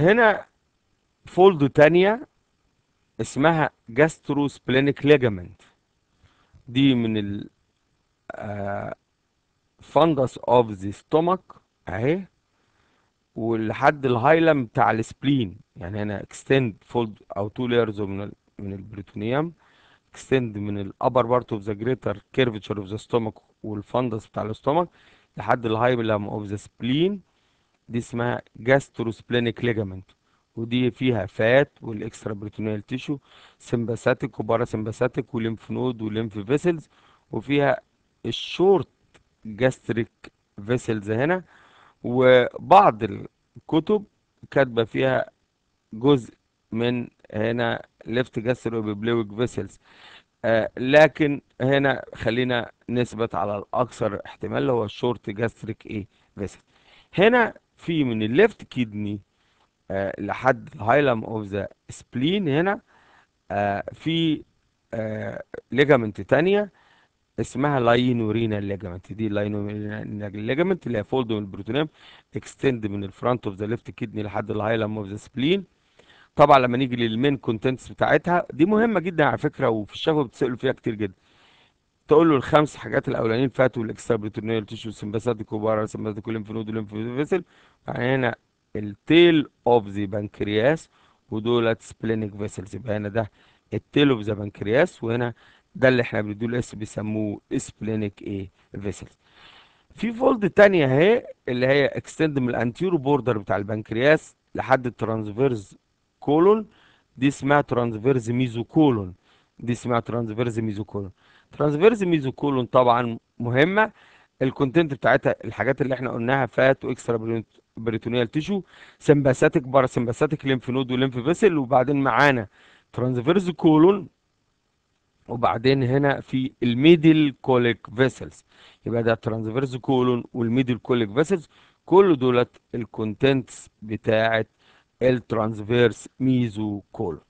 هنا فولد تانية اسمها جاستروسبلينيك ليجامنت دي من ال فندس اوف ذا ستومك اهي ولحد الهايلم بتاع السبلين يعني هنا اكستند فولد او تو لايرز من ال من البريتونيوم اكستند من الابر بارت اوف ذا جريتر كيرفتشر اوف ذا ستومك والفندس بتاع الاستومك لحد الهايلم اوف ذا سبلين دي اسمها جاستروسبلينيك ليجامنت ودي فيها فات والاكسترا بريتونيال تيشو سمباثيك وباراسمباثيك وليمف نود وليمف فيسلز وفيها الشورت جاستريك فيسلز هنا وبعض الكتب كاتبه فيها جزء من هنا ليفت جاسترو فيسلز آه لكن هنا خلينا نثبت على الاكثر احتمال اللي هو الشورت جاستريك ايه فيسل هنا في من الليفت كيدني آه لحد الهايلم اوف ذا سبلين هنا آه في آه ليجامنت تانية اسمها لاينورينا ليجامنت دي لاينورينا ليجامنت اللي هي فولد من البروتونام اكستند من الفرونت اوف ذا ليفت كيدني لحد الهايلم اوف ذا سبلين طبعا لما نيجي للمين كونتنتس بتاعتها دي مهمه جدا على فكره وفي الشغل بتسالوا فيها كتير جدا تقول له الخمس حاجات الاولانيين فاتوا الاكسترا بروتونيال تيشو سمباثيك وبارا سمباثيك ليمفنود فيسل يعني هنا التيل اوف ذا بنكرياس ودولت سبلينك فيسلز يبقى هنا ده التيل اوف ذا بنكرياس وهنا ده اللي احنا بندوه اس بيسموه سبلينك ايه فيسلز في فولد تانية اهي اللي هي اكستند من الانتيرو بوردر بتاع البنكرياس لحد الترانسفيرز كولون دي اسمها ترانسفيرز كولون دي اسمها ترانسفيرز كولون ترانسفيرس ميزوكولون طبعا مهمه الكونتنت بتاعتها الحاجات اللي احنا قلناها فات واكسترا بريتونيال تيشو سمباثيك باراسمباثيك لينف نود ولينف فيسل وبعدين معانا ترانسفيرس كولون وبعدين هنا في الميدل كوليك فيسلز يبقى ده الترانسفيرس كولون والميدل كوليك فيسلز كل دولت الكونتنتس بتاعت الترانسفيرس ميزو كولون